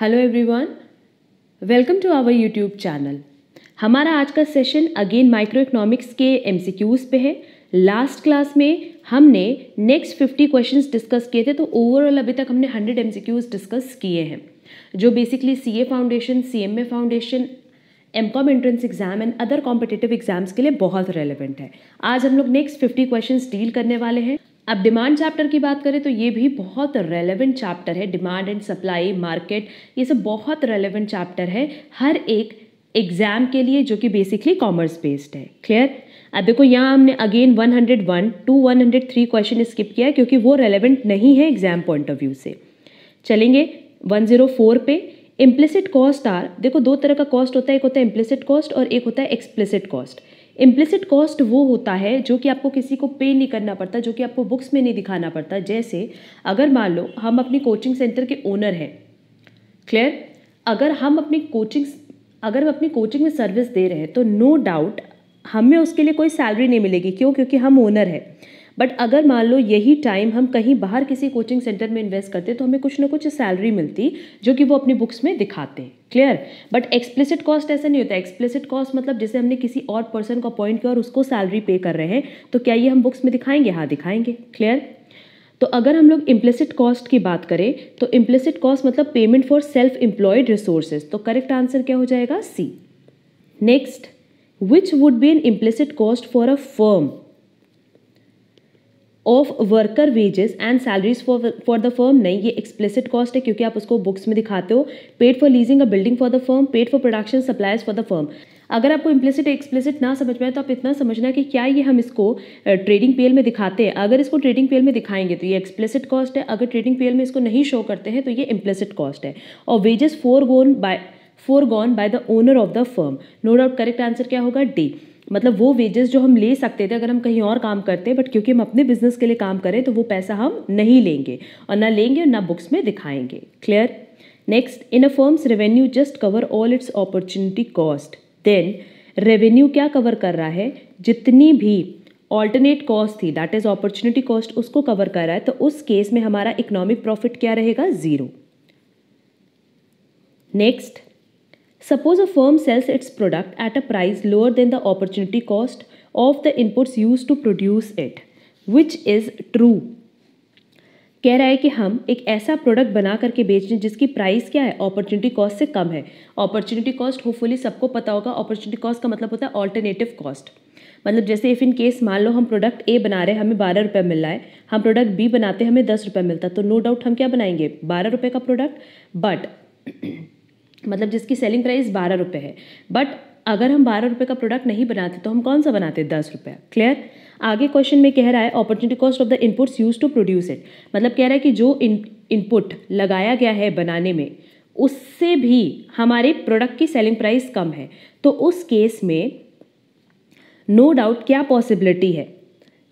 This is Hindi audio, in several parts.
Hello everyone welcome to our YouTube channel हमारा आज का सेशन अगेन माइक्रो इकोनॉमिक्स के एमसीक्यूज़ पे है लास्ट क्लास में हमने नेक्स्ट फिफ्टी क्वेश्चंस डिस्कस किए थे तो ओवरऑल अभी तक हमने हंड्रेड एमसीक्यूज़ डिस्कस किए हैं जो basically CA foundation CMA foundation M com entrance exam and other competitive exams के लिए बहुत रेलिवेंट है आज हम लोग नेक्स्ट फिफ्टी क्वेश्चन डील करने वाले हैं अब डिमांड चैप्टर की बात करें तो ये भी बहुत रेलेवेंट चैप्टर है डिमांड एंड सप्लाई मार्केट ये सब बहुत रेलेवेंट चैप्टर है हर एक एग्ज़ाम के लिए जो कि बेसिकली कॉमर्स बेस्ड है क्लियर अब देखो यहाँ हमने अगेन 101 टू 103 क्वेश्चन स्किप किया क्योंकि वो रेलेवेंट नहीं है एग्जाम पॉइंट ऑफ व्यू से चलेंगे 104 पे इम्प्लिसिट कॉस्ट आर देखो दो तरह का कॉस्ट होता है एक होता है इम्प्लिसिट कॉस्ट और एक होता है एक्सप्लिसिट कॉस्ट इम्प्लिसिट कॉस्ट वो होता है जो कि आपको किसी को पे नहीं करना पड़ता जो कि आपको बुक्स में नहीं दिखाना पड़ता जैसे अगर मान लो हम अपनी कोचिंग सेंटर के ओनर हैं क्लियर अगर हम अपनी कोचिंग अगर हम अपनी कोचिंग में सर्विस दे रहे हैं तो नो no डाउट हमें उसके लिए कोई सैलरी नहीं मिलेगी क्यों क्योंकि हम ओनर हैं बट अगर मान लो यही टाइम हम कहीं बाहर किसी कोचिंग सेंटर में इन्वेस्ट करते तो हमें कुछ ना कुछ सैलरी मिलती जो कि वो अपनी बुक्स में दिखाते हैं क्लियर बट एक्सप्लिसिट कॉस्ट ऐसा नहीं होता एक्सप्लिसिट कॉस्ट मतलब जैसे हमने किसी और पर्सन को अपॉइंट किया और उसको सैलरी पे कर रहे हैं तो क्या ये हम बुक्स में दिखाएंगे हाँ दिखाएंगे क्लियर तो अगर हम लोग इम्प्लिसिट कॉस्ट की बात करें तो इम्प्लिसिट कॉस्ट मतलब payment for self employed resources तो करेक्ट आंसर क्या हो जाएगा C next which would be an implicit cost for a firm of worker wages and salaries for for the firm नहीं ये एक्सप्लिसिट कॉस्ट है क्योंकि आप उसको बुक्स में दिखाते हो paid for leasing a building for the firm paid for production supplies for the firm अगर आपको इम्प्लिसिट एक्सप्लिसिट ना समझ पाए तो आप इतना समझना कि क्या ये हम इसको ट्रेडिंग पेल में दिखाते हैं अगर इसको ट्रेडिंग पेल में दिखाएंगे तो ये एक्सप्लिसिट कॉस्ट है अगर ट्रेडिंग पेल में इसको नहीं शो करते हैं तो ये इम्प्लिसिट कॉस्ट है और wages foregone by foregone by the owner of the firm no doubt correct answer क्या होगा डी मतलब वो वेजेस जो हम ले सकते थे अगर हम कहीं और काम करते बट क्योंकि हम अपने बिजनेस के लिए काम करें तो वो पैसा हम नहीं लेंगे और ना लेंगे और ना बुक्स में दिखाएंगे clear next in a firm's revenue just cover all its opportunity cost then revenue क्या कवर कर रहा है जितनी भी ऑल्टरनेट कॉस्ट थी दैट इज अपॉर्चुनिटी कॉस्ट उसको कवर कर रहा है तो उस केस में हमारा इकोनॉमिक प्रॉफिट क्या रहेगा zero next Suppose a firm sells its product at a price lower than the opportunity cost of the inputs used to produce it, which is true. कह रहा है कि हम एक ऐसा प्रोडक्ट बना करके बेच रहे हैं जिसकी प्राइस क्या है अपॉर्चुनिटी कॉस्ट से कम है अपॉर्चुनिटी कॉस्ट होपफुली सबको पता होगा अपॉर्चुनिटी कॉस्ट का मतलब होता है ऑल्टरनेटिव कॉस्ट मतलब जैसे इफ़ इन केस मान लो हम प्रोडक्ट ए बना रहे हैं हमें बारह रुपये मिल रहा है हम प्रोडक्ट बी बनाते हमें दस रुपये मिलता है तो नो no डाउट हम क्या बनाएंगे बारह रुपये का प्रोडक्ट बट मतलब जिसकी सेलिंग प्राइस बारह रुपये है बट अगर हम बारह रुपये का प्रोडक्ट नहीं बनाते तो हम कौन सा बनाते दस रुपये क्लियर आगे क्वेश्चन में कह रहा है opportunity cost of the inputs use to produce it मतलब कह रहा है कि जो इनपुट लगाया गया है बनाने में उससे भी हमारे प्रोडक्ट की सेलिंग प्राइस कम है तो उस केस में नो no डाउट क्या पॉसिबिलिटी है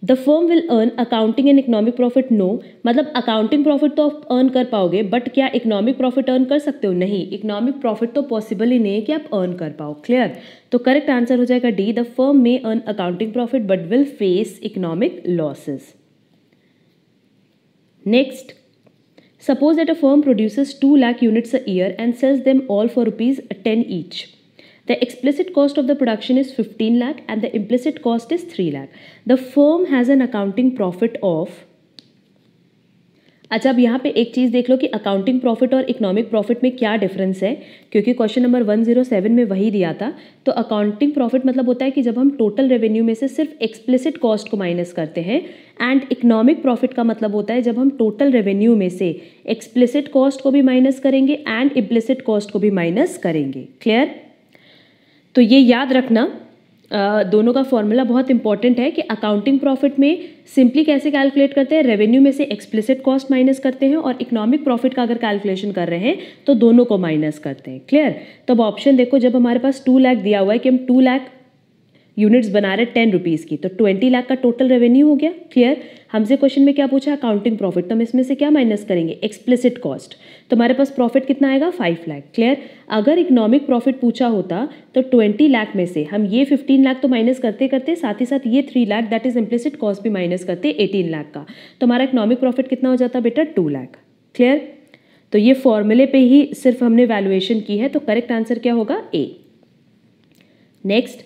the firm will earn accounting and economic profit no मतलब अकाउंटिंग प्रॉफिट तो आप अर्न कर पाओगे बट क्या इकोनॉमिक प्रॉफिट अर्न कर सकते हो नहीं इकोनॉमिक प्रॉफिट तो पॉसिबल ही नहीं है कि आप अर्न कर पाओ क्लियर तो करेक्ट आंसर हो जाएगा D the firm may earn accounting profit but will face economic losses next suppose that a firm produces two lakh units a year and sells them all for rupees ten each The explicit cost of the production is 15 lakh and the implicit cost is 3 lakh. The firm has an accounting profit of अच्छा अब यहाँ पे एक चीज़ देख लो कि अकाउंटिंग प्रॉफिट और इकोनॉमिक प्रॉफिट में क्या डिफरेंस है क्योंकि क्वेश्चन नंबर 107 में वही दिया था तो अकाउंटिंग प्रॉफिट मतलब होता है कि जब हम टोटल रेवेन्यू में से सिर्फ एक्सप्लिसिट कॉस्ट को माइनस करते हैं एंड इकोनॉमिक प्रॉफिट का मतलब होता है जब हम टोटल रेवेन्यू में से एक्सप्लिसिट कॉस्ट को भी माइनस करेंगे एंड इम्प्लिसिट कॉस्ट को भी माइनस करेंगे क्लियर तो ये याद रखना दोनों का फॉर्मूला बहुत इंपॉर्टेंट है कि अकाउंटिंग प्रॉफिट में सिंपली कैसे कैलकुलेट करते हैं रेवेन्यू में से एक्सप्लिसिट कॉस्ट माइनस करते हैं और इकोनॉमिक प्रॉफिट का अगर कैलकुलेशन कर रहे हैं तो दोनों को माइनस करते हैं क्लियर तब ऑप्शन देखो जब हमारे पास टू लैख दिया हुआ है कि हम टू लैख यूनिट्स बना रहे टेन रुपीज़ की तो ट्वेंटी लाख का टोटल रेवेन्यू हो गया क्लियर हमसे क्वेश्चन में क्या पूछा अकाउंटिंग प्रॉफिट तो हम इसमें से क्या माइनस करेंगे एक्सप्लिसिट कॉस्ट तो हमारे पास प्रॉफिट कितना आएगा फाइव लाख क्लियर अगर इकोनॉमिक प्रॉफिट पूछा होता तो ट्वेंटी लाख में से हम ये फिफ्टीन लाख तो माइनस करते करते साथ ही साथ ये three lakh that is implicit cost भी माइनस करते एटीन लाख का तो हमारा इकोनॉमिक प्रॉफिट कितना हो जाता बेटा टू लाख क्लियर तो ये फॉर्मूले पे ही सिर्फ हमने वैल्यूएशन की है तो करेक्ट आंसर क्या होगा A next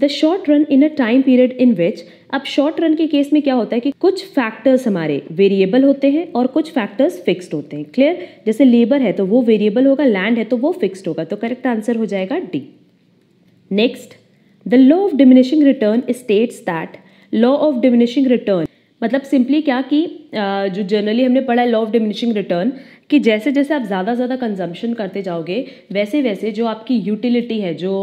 the short run in a time period in which अब शॉर्ट रन के केस में क्या होता है कि कुछ फैक्टर्स हमारे वेरिएबल होते हैं और कुछ फैक्टर्स फिक्स्ड होते हैं क्लियर जैसे लेबर है तो वो वेरिएबल होगा लैंड है तो वो फिक्स्ड होगा तो करेक्ट आंसर हो जाएगा D next the law of diminishing return states that law of diminishing return मतलब सिंपली क्या कि जो जनरली हमने पढ़ा है लॉ ऑफ डिमिनिशिंग रिटर्न कि जैसे जैसे आप ज़्यादा ज़्यादा कंजम्पशन करते जाओगे वैसे वैसे जो आपकी यूटिलिटी है जो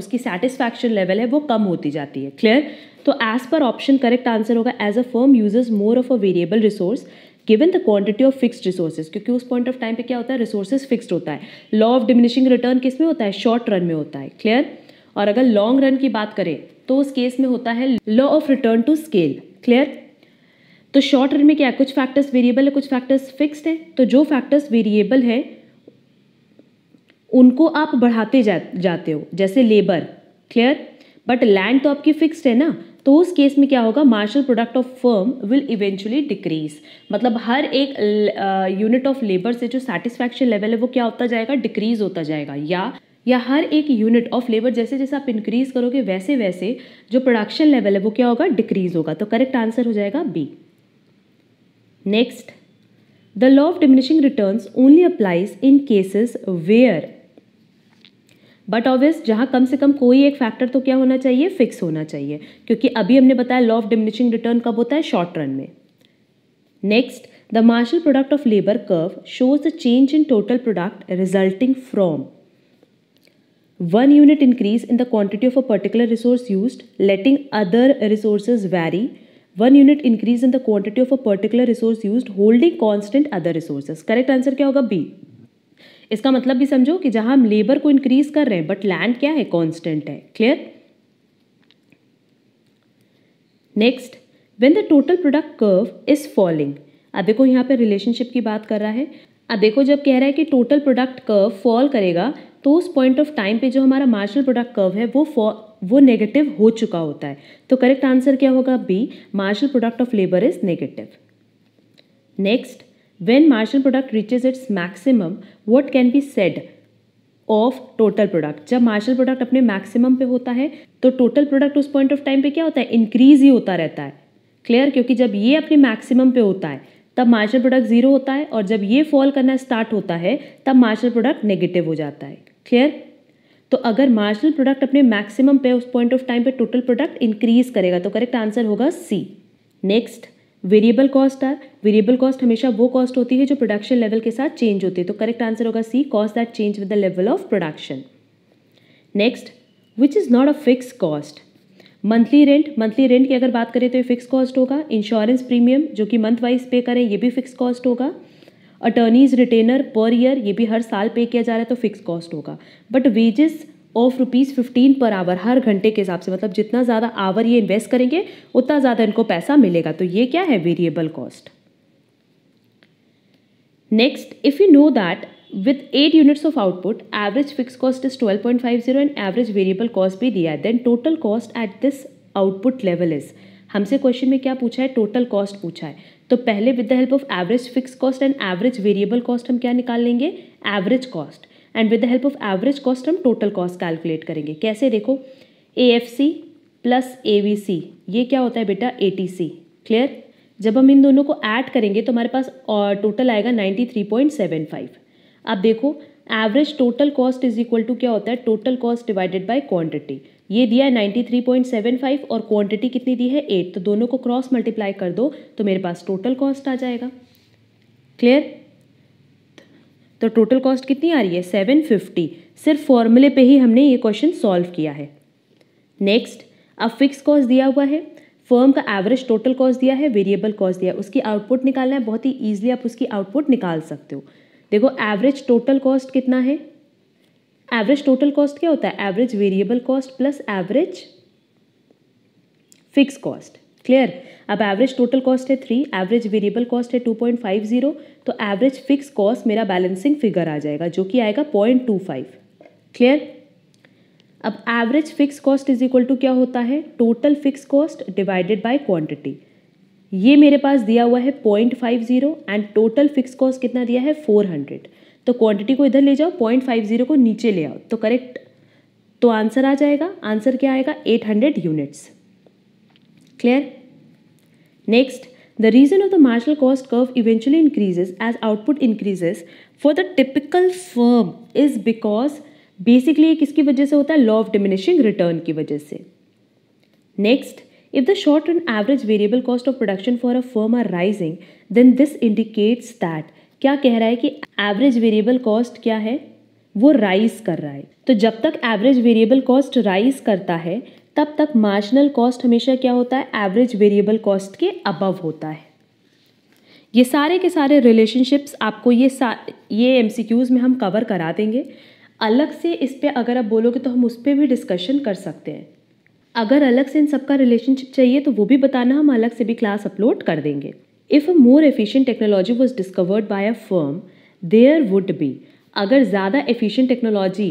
उसकी सेटिस्फैक्शन लेवल है वो कम होती जाती है क्लियर तो as per option correct answer होगा as a firm uses more of a variable resource given the quantity of fixed resources क्योंकि उस पॉइंट ऑफ टाइम पे क्या होता है रिसोर्सेज फिक्स्ड होता है लॉ ऑफ डिमिनिशिंग रिटर्न किस में होता है शॉर्ट रन में होता है क्लियर और अगर लॉन्ग रन की बात करें तो उस केस में होता है law of return to scale clear तो शॉर्ट रन में क्या है कुछ फैक्टर्स वेरिएबल है कुछ फैक्टर्स फिक्स्ड है तो जो फैक्टर्स वेरिएबल है उनको आप बढ़ाते जा, जाते हो जैसे लेबर क्लियर बट लैंड तो आपकी फिक्स्ड है ना तो उस केस में क्या होगा marginal product of firm will eventually decrease मतलब हर एक यूनिट ऑफ लेबर से जो सेटिस्फैक्शन लेवल है वो क्या होता जाएगा डिक्रीज होता जाएगा या या हर एक यूनिट ऑफ लेबर जैसे जैसे आप इंक्रीज करोगे वैसे वैसे जो प्रोडक्शन लेवल है वो क्या होगा डिक्रीज होगा तो करेक्ट आंसर हो जाएगा B next the law of diminishing return only applies in cases where but obvious जहां कम से कम कोई एक फैक्टर तो क्या होना चाहिए फिक्स होना चाहिए क्योंकि अभी हमने बताया लॉ ऑफ डिमिनिशिंग रिटर्न कब होता है शॉर्ट रन में next the marginal product of labour curve shows the change in total product resulting from one unit increase in the quantity of a particular resource use letting other resources vary one unit increase in the quantity of a particular resource use holding constant other resources correct answer क्या होगा बी इसका मतलब भी समझो कि जहां हम लेबर को इंक्रीज कर रहे हैं बट लैंड क्या है कॉन्स्टेंट है clear next when the total product curve is falling अब देखो यहाँ पे रिलेशनशिप की बात कर रहा है अब देखो जब कह रहा है कि टोटल प्रोडक्ट कर्व फॉल करेगा तो उस पॉइंट ऑफ टाइम पे जो हमारा मार्जिनल प्रोडक्ट कर्व है वो वो नेगेटिव हो चुका होता है तो करेक्ट आंसर क्या होगा B marginal product of labour is negative next when marginal product reaches its maximum what can be said of total product जब मार्शल प्रोडक्ट अपने मैक्सिमम पे होता है तो टोटल प्रोडक्ट उस पॉइंट ऑफ टाइम पे क्या होता है इंक्रीज ही होता रहता है क्लियर क्योंकि जब ये अपने मैक्सिमम पे होता है तब मार्शल प्रोडक्ट जीरो होता है और जब ये फॉल करना स्टार्ट होता है तब मार्शल प्रोडक्ट नेगेटिव हो जाता है क्लियर तो अगर मार्जिनल प्रोडक्ट अपने मैक्सिमम पे उस पॉइंट ऑफ टाइम पे टोटल प्रोडक्ट इंक्रीज करेगा तो करेक्ट आंसर होगा C next variable cost are variable cost हमेशा वो कॉस्ट होती है जो प्रोडक्शन लेवल के साथ चेंज होती है तो करेक्ट आंसर होगा C cost that change with the level of production next which is not a fix cost monthly rent monthly rent की अगर बात करें तो ये फिक्स कॉस्ट होगा इंश्योरेंस प्रीमियम जो कि मंथ वाइज पे करें ये भी फिक्स कॉस्ट होगा अटर्नीज रिटेनर पर ईयर ये भी हर साल पे किया जा रहा है तो फिक्स कॉस्ट होगा but wages of rupees fifteen per hour हर घंटे के हिसाब से मतलब जितना ज़्यादा आवर ये इन्वेस्ट करेंगे उतना ज़्यादा इनको पैसा मिलेगा तो ये क्या है variable cost next if you know that at of output average fix cost is twelve point five zero and average variable cost भी दिया है then total cost at this output level is हमसे क्वेश्चन में क्या पूछा है टोटल कॉस्ट पूछा है तो पहले with the help of average fix cost and average variable cost हम क्या निकाल लेंगे average cost and with the help of average cost हम टोटल कॉस्ट कैलकुलेट करेंगे कैसे देखो A F C plus A V C ये क्या होता है बेटा ए टी सी क्लियर जब हम इन दोनों को ऐड करेंगे तो हमारे पास टोटल आएगा ninety three point seven five अब देखो average total cost is equal to क्या होता है total cost divided by quantity ये दिया है 93.75 और क्वांटिटी कितनी दी है 8 तो दोनों को क्रॉस मल्टीप्लाई कर दो तो मेरे पास टोटल कॉस्ट आ जाएगा क्लियर तो टोटल कॉस्ट कितनी आ रही है सेवन फिफ्टी सिर्फ फॉर्मूले पे ही हमने ये क्वेश्चन सॉल्व किया है नेक्स्ट अब फिक्स कॉस्ट दिया हुआ है फर्म का एवरेज टोटल कॉस्ट दिया है वेरिएबल कॉस्ट दिया है उसकी आउटपुट निकालना है बहुत ही ईजिली आप उसकी आउटपुट निकाल सकते हो देखो एवरेज टोटल कॉस्ट कितना है एवरेज टोटल कॉस्ट क्या होता है average variable cost plus average fix cost clear अब एवरेज टोटल कॉस्ट है थ्री एवरेज वेरिएबल कॉस्ट है टू पॉइंट फाइव जीरो तो एवरेज फिक्स कॉस्ट मेरा बैलेंसिंग फिगर आ जाएगा जो कि आएगा पॉइंट टू फाइव क्लियर अब average fix cost is equal to क्या होता है total fix cost divided by quantity ये मेरे पास दिया हुआ है point five zero and total fix cost कितना दिया है फोर हंड्रेड तो क्वांटिटी को इधर ले जाओ पॉइंट फाइव जीरो को नीचे ले आओ तो करेक्ट तो आंसर आ जाएगा आंसर क्या आएगा eight hundred units clear next the reason of the marginal cost curve eventually increases as output increases for the typical firm is because basically किसकी वजह से होता है लॉ ऑफ डिमिनिशिंग रिटर्न की वजह से next if the short run average variable cost of production for a firm are rising then this indicates that क्या कह रहा है कि एवरेज वेरिएबल कॉस्ट क्या है वो राइज कर रहा है तो जब तक एवरेज वेरिएबल कॉस्ट राइज करता है तब तक मार्जिनल कॉस्ट हमेशा क्या होता है एवरेज वेरिएबल कॉस्ट के अबव होता है ये सारे के सारे रिलेशनशिप्स आपको ये सा ये एम में हम कवर करा देंगे अलग से इस पर अगर आप बोलोगे तो हम उस पर भी डिस्कशन कर सकते हैं अगर अलग से इन सबका रिलेशनशिप चाहिए तो वो भी बताना हम अलग से भी क्लास अपलोड कर देंगे if a more efficient technology was discovered by a firm there would be अगर ज़्यादा एफिशिएंट टेक्नोलॉजी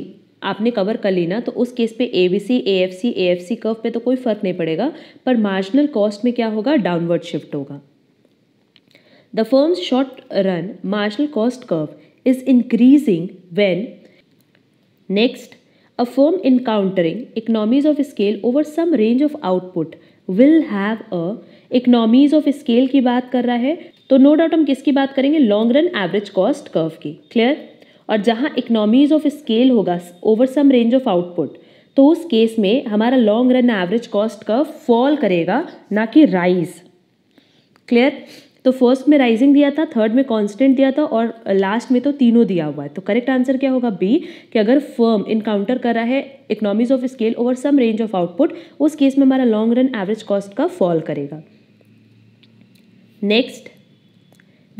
आपने कवर कर ली ना तो उस केस पे A B C A F C A F C curve पे तो कोई फ़र्क नहीं पड़ेगा पर मार्जिनल कॉस्ट में क्या होगा डाउनवर्ड शिफ्ट होगा the firm's short run marginal cost curve is increasing when next a firm encountering economies of scale over some range of output will have a economies of scale की बात कर रहा है तो नो डाउट हम किसकी बात करेंगे long run average cost curve की क्लियर और जहाँ इकोनॉमीज ऑफ स्केल होगा over some range of output तो उस केस में हमारा long run average cost curve fall करेगा ना कि राइज क्लियर तो फर्स्ट में राइजिंग दिया था थर्ड में कॉन्स्टेंट दिया था और लास्ट में तो तीनों दिया हुआ है तो करेक्ट आंसर क्या होगा बी कि अगर फर्म इनकाउंटर कर रहा है economies of scale over some range of output उस केस में हमारा लॉन्ग रन एवरेज कॉस्ट का फॉल करेगा next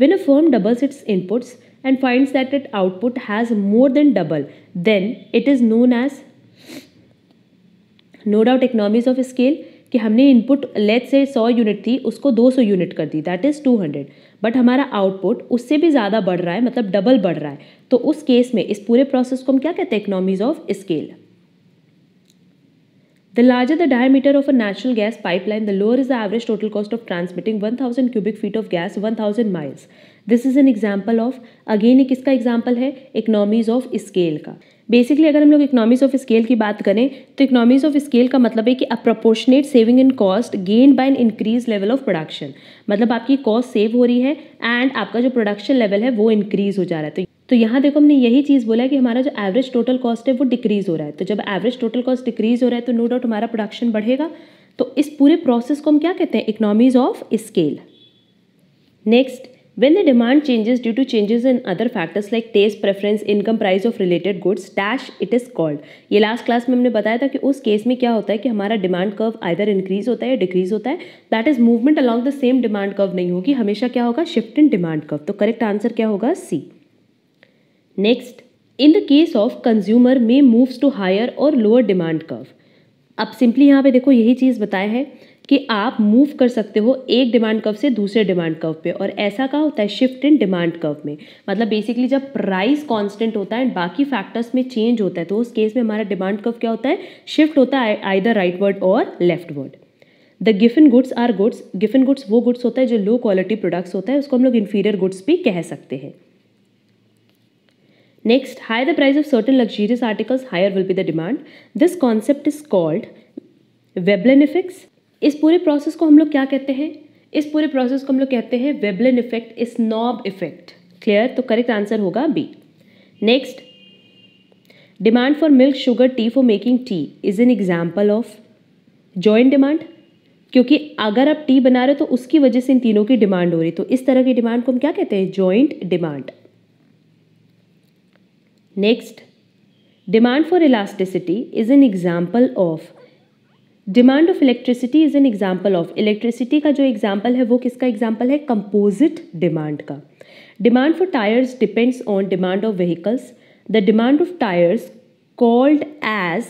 when a firm doubles its inputs and find that it output has more than double then it is known as no doubt economies of scale कि हमने इनपुट लेट से 100 यूनिट थी उसको 200 यूनिट कर दी दैट इज़ 200 बट हमारा आउटपुट उससे भी ज़्यादा बढ़ रहा है मतलब डबल बढ़ रहा है तो उस केस में इस पूरे प्रोसेस को हम क्या कहते हैं economies of scale the larger the diameter of a natural gas pipeline the lower is the average total cost of transmitting 1000 cubic feet of gas 1000 miles this is an example of again एक इसका एग्जाम्पल है इकोनॉमीज ऑफ स्केल का बेसिकली अगर हम लोग इकोनॉमीज ऑफ स्केल की बात करें तो इकोनॉमीज ऑफ स्केल का मतलब है कि a saving in cost gain by an increase level of production मतलब आपकी कॉस्ट सेव हो रही है एंड आपका जो प्रोडक्शन लेवल है वो इंक्रीज हो जा रहा है तो तो यहाँ देखो हमने यही चीज़ बोला है कि हमारा जो एवरेज टोटल कॉस्ट है वो डिक्रीज़ हो रहा है तो जब एवरेज टोटल कॉस्ट डिक्रीज़ हो रहा है तो नो डाउट हमारा प्रोडक्शन बढ़ेगा तो इस पूरे प्रोसेस को हम क्या कहते हैं economies of scale next When the demand changes due to changes in other factors like taste, preference, income, price of related goods, dash it is called. ये लास्ट क्लास में हमने बताया था कि उस केस में क्या होता है कि हमारा डिमांड कर्व आइदर इंक्रीज होता है या डिक्रीज होता है that is movement along the same demand curve नहीं होगी हमेशा क्या होगा शिफ्ट इन डिमांड कर्व तो करेक्ट आंसर क्या होगा C next in the case of consumer may moves to higher और लोअर डिमांड कर्व अब सिंपली यहाँ पे देखो यही चीज़ बताया है कि आप मूव कर सकते हो एक डिमांड कर्व से दूसरे डिमांड कर्व पे और ऐसा क्या होता है शिफ्ट इन डिमांड कर्व में मतलब बेसिकली जब प्राइस कांस्टेंट होता है एंड बाकी फैक्टर्स में चेंज होता है तो उस केस में हमारा डिमांड कर्व क्या होता है शिफ्ट होता है आइदर राइट वर्ड और leftward the Giffen goods or goods Giffen goods वो गुड्स होता है जो लो क्वालिटी प्रोडक्ट्स होता है उसको हम लोग इन्फीरियर गुड्स भी कह सकते हैं next high the price of certain luxurious articles higher will be the demand this concept is called Veblen इस पूरे प्रोसेस को हम लोग क्या कहते हैं इस पूरे प्रोसेस को हम लोग कहते हैं Veblen effect snob effect clear तो करेक्ट आंसर होगा B next demand for milk sugar tea for making tea is an example of joint demand क्योंकि अगर आप टी बना रहे हो तो उसकी वजह से इन तीनों की डिमांड हो रही तो इस तरह की डिमांड को हम क्या कहते हैं joint demand next demand for elasticity is an example of demand of electricity is an example of electricity का जो एग्जाम्पल है वो किसका एग्जाम्पल है कंपोजिट डिमांड का demand for tyres depends on demand of vehicles the demand of tyres called as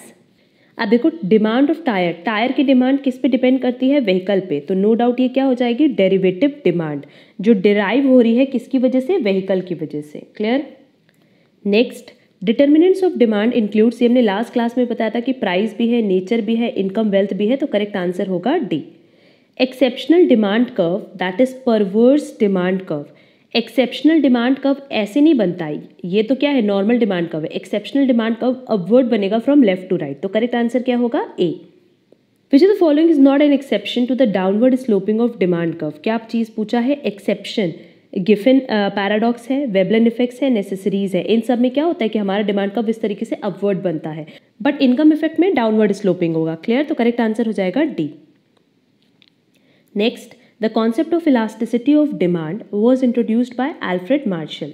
अब देखो डिमांड ऑफ टायर टायर की डिमांड किस पे डिपेंड करती है व्हीकल पे तो नो no डाउट ये क्या हो जाएगी डेरिवेटिव डिमांड जो डिराइव हो रही है किसकी वजह से व्हीकल की वजह से clear next determinants of demand includes ये हमने लास्ट क्लास में बताया था कि प्राइस भी है नेचर भी है इनकम वेल्थ भी है तो करेक्ट आंसर होगा D exceptional demand curve that is perverse demand curve exceptional demand curve ऐसे नहीं बनता है ये तो क्या है नॉर्मल डिमांड कर्व है एक्सेप्शनल डिमांड कर्व अपवर्ड बनेगा फ्रॉम लेफ्ट टू राइट तो करेक्ट आंसर क्या होगा A which is the following is not an exception to the downward sloping of demand curve क्या आप चीज़ पूछा है एक्सेप्शन गिफिन पैराडॉक्स है वेबलन इफेक्ट्स है नेसेसरीज है इन सब में क्या होता है कि हमारा डिमांड कब इस तरीके से अपवर्ड बनता है बट इनकम इफेक्ट में डाउनवर्ड स्लोपिंग होगा क्लियर तो करेक्ट आंसर हो जाएगा D next the concept of elasticity of demand was introduced by Alfred Marshall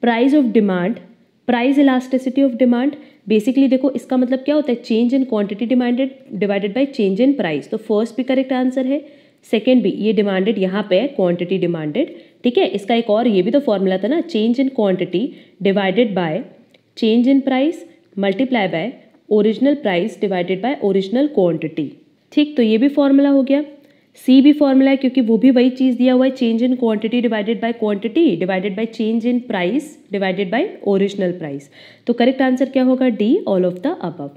price of demand price elasticity of demand basically देखो इसका मतलब क्या होता है change in quantity demanded divided by change in price तो फर्स्ट भी करेक्ट आंसर है सेकेंड भी ये डिमांडेड यहाँ पे है क्वान्टिटी डिमांडेड ठीक है इसका एक और ये भी तो फॉर्मूला था ना change in quantity divided by change in price multiply by original price divided by original quantity ठीक तो ये भी फॉर्मूला हो गया सी भी फॉर्मूला है क्योंकि वो भी वही चीज़ दिया हुआ है change in quantity divided by quantity divided by change in price divided by original price तो करेक्ट आंसर क्या होगा D all of the above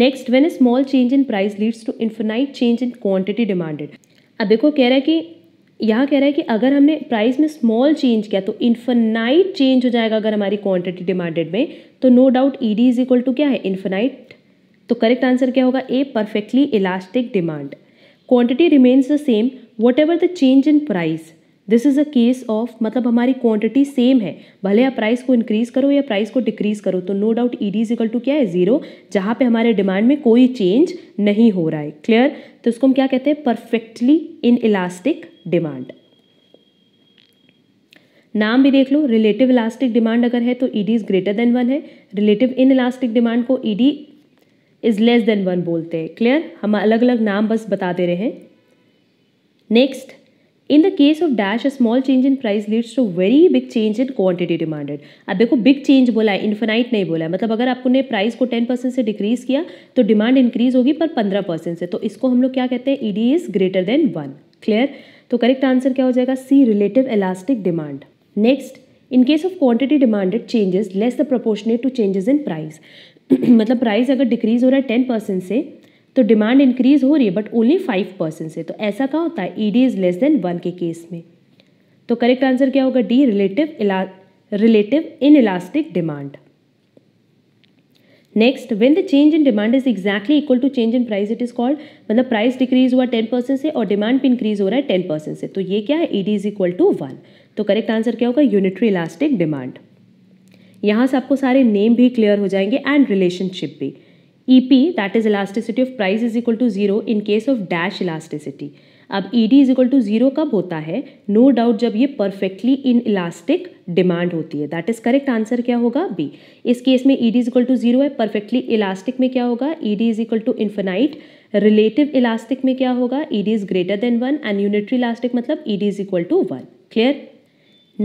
next when a small change in price leads to infinite change in quantity demanded अब देखो कह रहा है कि यहाँ कह रहा है कि अगर हमने प्राइस में स्मॉल चेंज किया तो इन्फेनाइट चेंज हो जाएगा अगर हमारी क्वांटिटी डिमांडेड में तो no doubt E D is equal to क्या है इन्फेनाइट तो करेक्ट आंसर क्या होगा A perfectly elastic demand quantity remains the same whatever the change in price this is a case of मतलब हमारी क्वांटिटी सेम है भले आप प्राइस को इंक्रीज़ करो या प्राइस को डिक्रीज़ करो तो no doubt E D is equal to क्या है ज़ीरो जहाँ पे हमारे डिमांड में कोई चेंज नहीं हो रहा है क्लियर तो इसको हम क्या कहते हैं परफेक्टली इन इलास्टिक डिमांड नाम भी देख लो रिलेटिव इलास्टिक डिमांड अगर है तो E D is greater than one है रिलेटिव इन इलास्टिक डिमांड को E D is less than one बोलते हैं क्लियर हम अलग अलग नाम बस बता दे रहे हैं next in the case of dash a small change in price leads to very big change in quantity demanded अब देखो बिग चेंज बोला है इन्फिनाइट नहीं बोला है मतलब अगर आपने प्राइस को टेन परसेंट से डिक्रीज किया तो डिमांड इंक्रीज होगी पर पंद्रह परसेंट से तो इसको हम लोग क्या कहते हैं E D is greater than one clear तो करेक्ट आंसर क्या हो जाएगा C relative elastic demand next in case of quantity demanded changes less the proportionate to changes in price मतलब प्राइस अगर डिक्रीज हो रहा है टेन परसेंट से तो डिमांड इंक्रीज हो रही है बट ओनली फाइव परसेंट से तो ऐसा क्या होता है E D is less than one के केस में तो करेक्ट आंसर क्या होगा D relative relative inelastic demand next when the change in demand is exactly equal to change in price it is called मतलब प्राइस डिक्रीज हुआ टेन परसेंट से और डिमांड भी इंक्रीज हो रहा है टेन परसेंट से तो ये क्या है E D is equal to one तो करेक्ट आंसर क्या होगा यूनिटरी इलास्टिक डिमांड यहाँ से आपको सारे नेम भी क्लियर हो जाएंगे एंड रिलेशनशिप भी EP, that is elasticity of price is equal to zero in case of dash elasticity. अब D is equal to zero कब होता है नो no डाउट जब ये परफेक्टली इन इलास्टिक डिमांड होती है दैट इज़ करेक्ट आंसर क्या होगा बी इस केस में D is equal to zero है परफेक्टली इलास्टिक में क्या होगा D is equal to infinite relative elastic में क्या होगा D is greater than one and unitary elastic मतलब D is equal to one clear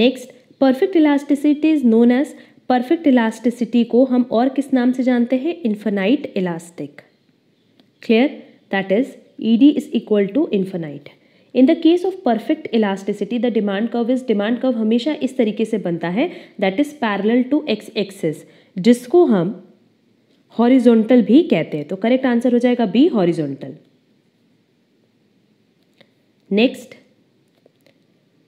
next perfect elasticity is known as perfect elasticity को हम और किस नाम से जानते हैं infinite elastic clear that is E D is equal to infinite in the case of perfect elasticity the demand curve is demand curve हमेशा इस तरीके से बनता है that is parallel to X axis जिसको हम हॉरिजोंटल भी कहते हैं तो करेक्ट आंसर हो जाएगा B horizontal next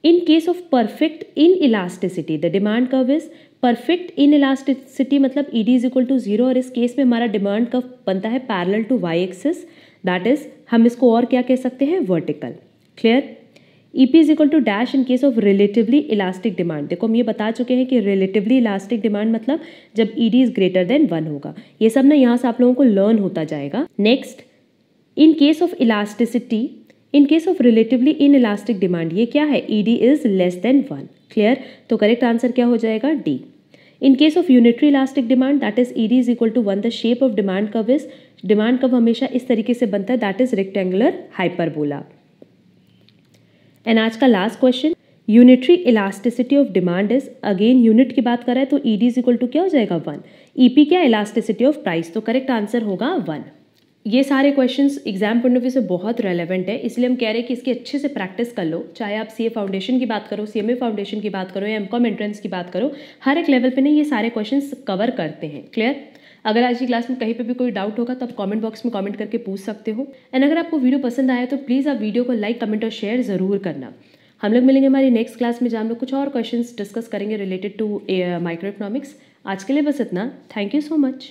in case of perfect inelasticity the demand curve is perfect inelasticity मतलब E D is equal to zero और इस केस में हमारा डिमांड कर्व बनता है parallel to Y axis that is हम इसको और क्या कह सकते हैं vertical clear E P is equal to dash in case of relatively elastic demand देखो हम ये बता चुके हैं कि रिलेटिवली इलास्टिक डिमांड मतलब जब E D is greater than one होगा ये सब ना यहाँ से आप लोगों को लर्न होता जाएगा next in case of elasticity in case of relatively inelastic demand ये क्या है E D is less than one clear तो करेक्ट आंसर क्या हो जाएगा D in case of unitary elastic demand that is E D is equal to one the shape of demand curve is demand curve हमेशा इस तरीके से बनता है that is rectangular hyperbola and आज का last question unitary elasticity of demand is again unit की बात करें तो E D is equal to क्या हो जाएगा वन ई पी क्या इलास्टिसिटी ऑफ प्राइस तो करेक्ट आंसर होगा वन ये सारे questions exam point of view से बहुत रेलेवेंट है इसलिए हम कह रहे हैं कि इसकी अच्छे से प्रैक्टिस कर लो चाहे आप सीए फाउंडेशन की बात करो सीएमए फाउंडेशन की बात करो या एमकॉम एंट्रेंस की बात करो हर एक लेवल पे ना ये सारे क्वेश्चंस कवर करते हैं क्लियर अगर आज की क्लास में कहीं पे भी कोई डाउट होगा तो आप कमेंट बॉक्स में कमेंट करके पूछ सकते हो एंड अगर आपको वीडियो पसंद आया तो प्लीज़ आप वीडियो को लाइक कमेंट और शेयर ज़रूर करना हम लोग मिलेंगे हमारी नेक्स्ट क्लास में जहाँ हम लोग कुछ और क्वेश्चंस डिस्कस करेंगे रिलेटेड टू माइक्रो इकोनॉमिक्स आज के लिए बस इतना थैंक यू सो मच